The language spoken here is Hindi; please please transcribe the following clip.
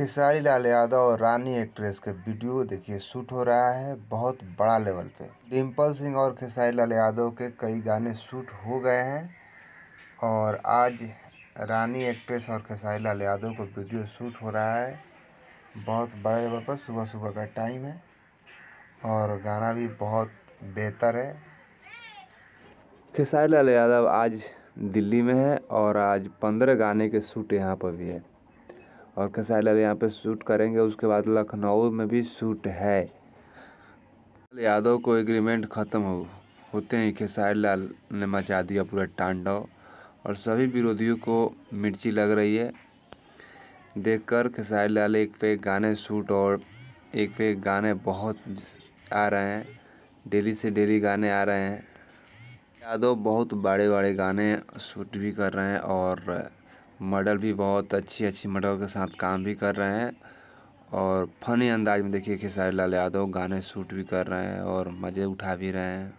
खेसारी लाल यादव और रानी एक्ट्रेस का वीडियो देखिए शूट हो रहा है बहुत बड़ा लेवल पे डिम्पल सिंह और खेसारी लाल यादव के कई गाने शूट हो गए हैं और आज रानी एक्ट्रेस और खेसारी लाल यादव का वीडियो शूट हो रहा है बहुत बड़े लेवल पर सुबह सुबह का टाइम है और गाना भी बहुत बेहतर है खेसारी लाल यादव आज दिल्ली में है और आज पंद्रह गाने के शूट यहाँ पर भी है और कसाई लाल यहाँ पे शूट करेंगे उसके बाद लखनऊ में भी शूट है यादव को एग्रीमेंट ख़त्म हो होते ही खेसारी लाल ने मचा दिया पूरा टांडव और सभी विरोधियों को मिर्ची लग रही है देखकर खेसारी लाल एक पे गाने शूट और एक पे गाने बहुत आ रहे हैं डेली से डेली गाने आ रहे हैं यादव बहुत बड़े बड़े गाने शूट भी कर रहे हैं और मॉडल भी बहुत अच्छी अच्छी मॉडल के साथ काम भी कर रहे हैं और फनी अंदाज में देखिए खेसारी लाल यादव गाने शूट भी कर रहे हैं और मज़े उठा भी रहे हैं